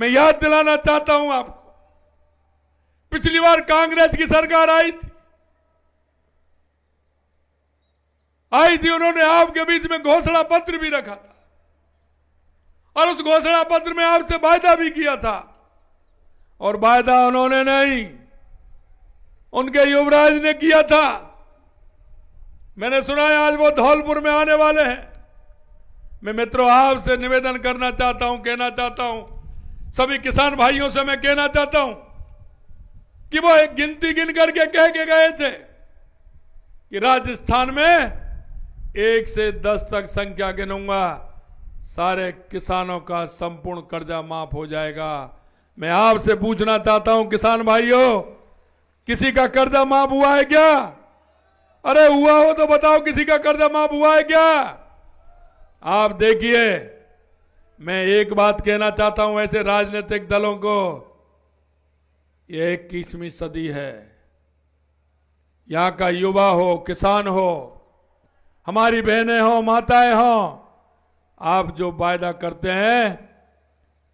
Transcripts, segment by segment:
मैं याद दिलाना चाहता हूं आपको पिछली बार कांग्रेस की सरकार आई थी आई थी उन्होंने आपके बीच में घोषणा पत्र भी रखा था और उस घोषणा पत्र में आपसे वायदा भी किया था और वायदा उन्होंने नहीं उनके युवराज ने किया था मैंने सुना है आज वो धौलपुर में आने वाले हैं मैं मित्रों आपसे निवेदन करना चाहता हूं कहना चाहता हूं सभी किसान भाइयों से मैं कहना चाहता हूं कि वो एक गिनती गिन करके कह के गए थे कि राजस्थान में एक से दस तक संख्या गिनूंगा सारे किसानों का संपूर्ण कर्जा माफ हो जाएगा मैं आपसे पूछना चाहता हूं किसान भाइयों किसी का कर्जा माफ हुआ है क्या अरे हुआ हो तो बताओ किसी का कर्जा माफ हुआ है क्या आप देखिए मैं एक बात कहना चाहता हूं ऐसे राजनीतिक दलों को यह इक्कीसवीं सदी है यहाँ का युवा हो किसान हो हमारी बहनें हो माताएं हो आप जो वायदा करते हैं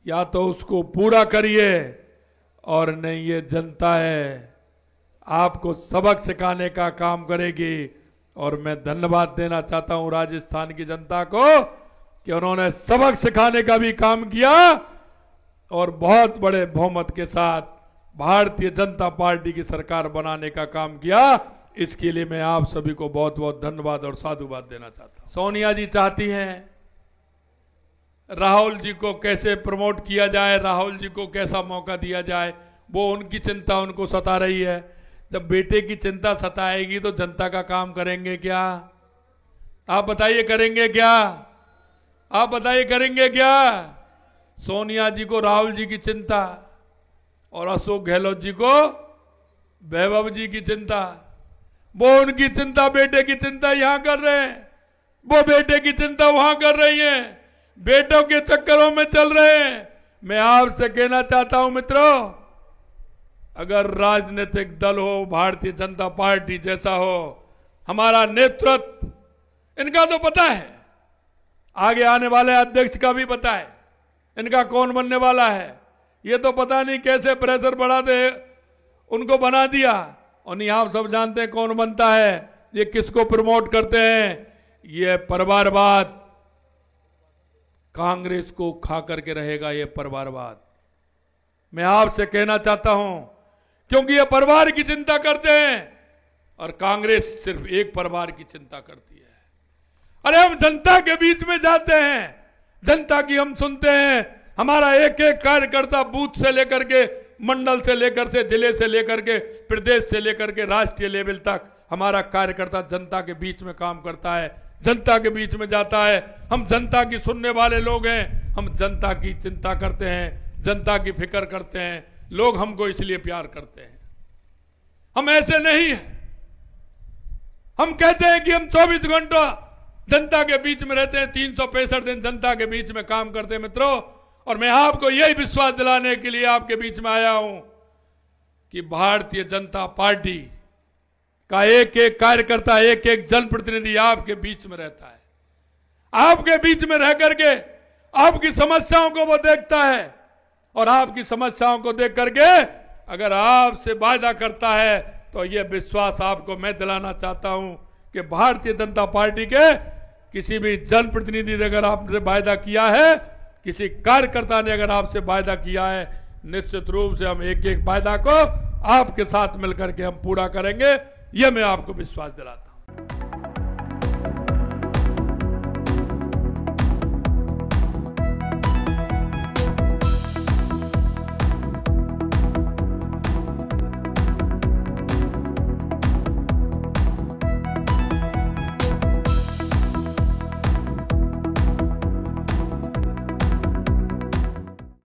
या तो उसको पूरा करिए और नहीं ये जनता है आपको सबक सिखाने का काम करेगी और मैं धन्यवाद देना चाहता हूं राजस्थान की जनता को कि उन्होंने सबक सिखाने का भी काम किया और बहुत बड़े बहुमत के साथ भारतीय जनता पार्टी की सरकार बनाने का काम किया इसके लिए मैं आप सभी को बहुत बहुत धन्यवाद और साधुवाद देना चाहता हूं सोनिया जी चाहती हैं राहुल जी को कैसे प्रमोट किया जाए राहुल जी को कैसा मौका दिया जाए वो उनकी चिंता उनको सता रही है जब बेटे की चिंता सताएगी तो जनता का काम करेंगे क्या आप बताइए करेंगे क्या आप बताइए करेंगे क्या सोनिया जी को राहुल जी की चिंता और अशोक गहलोत जी को वैभव जी की चिंता वो उनकी चिंता बेटे की चिंता यहां कर रहे हैं वो बेटे की चिंता वहां कर रही हैं बेटों के चक्करों में चल रहे हैं मैं आपसे कहना चाहता हूं मित्रों अगर राजनीतिक दल हो भारतीय जनता पार्टी जैसा हो हमारा नेतृत्व इनका तो पता है आगे आने वाले अध्यक्ष का भी पता है इनका कौन बनने वाला है ये तो पता नहीं कैसे प्रेशर बढ़ा दे उनको बना दिया और नहीं आप सब जानते हैं कौन बनता है ये किसको प्रमोट करते हैं ये परिवारवाद कांग्रेस को खा करके रहेगा ये परिवारवाद मैं आपसे कहना चाहता हूं क्योंकि ये परिवार की चिंता करते हैं और कांग्रेस सिर्फ एक परिवार की चिंता करती है अरे हम जनता के बीच में जाते हैं जनता की हम सुनते हैं हमारा एक एक कार्यकर्ता बूथ से लेकर के मंडल से लेकर से जिले से लेकर के प्रदेश से लेकर के राष्ट्रीय लेवल तक हमारा कार्यकर्ता जनता के बीच में काम करता है जनता के बीच में जाता है हम जनता की सुनने वाले लोग हैं हम जनता की चिंता करते हैं जनता की फिक्र करते हैं लोग हमको इसलिए प्यार करते हैं हम ऐसे नहीं हैं हम कहते हैं कि हम चौबीस घंटा जनता के बीच में रहते हैं तीन सौ पैंसठ दिन जनता के बीच में काम करते हैं मित्रों और मैं आपको यही विश्वास दिलाने के लिए आपके बीच में आया हूं कि भारतीय जनता पार्टी का एक एक कार्यकर्ता एक एक जनप्रतिनिधि आपके बीच में रहता है आपके बीच में रह करके आपकी समस्याओं को वो देखता है और आपकी समस्याओं को देख करके अगर आपसे वायदा करता है तो यह विश्वास आपको मैं दिलाना चाहता हूं कि भारतीय जनता पार्टी के किसी भी जनप्रतिनिधि ने अगर आपसे वायदा किया है किसी कार्यकर्ता ने अगर आपसे वायदा किया है निश्चित रूप से हम एक एक वायदा को आपके साथ मिलकर के हम पूरा करेंगे यह मैं आपको विश्वास दिलाता हूं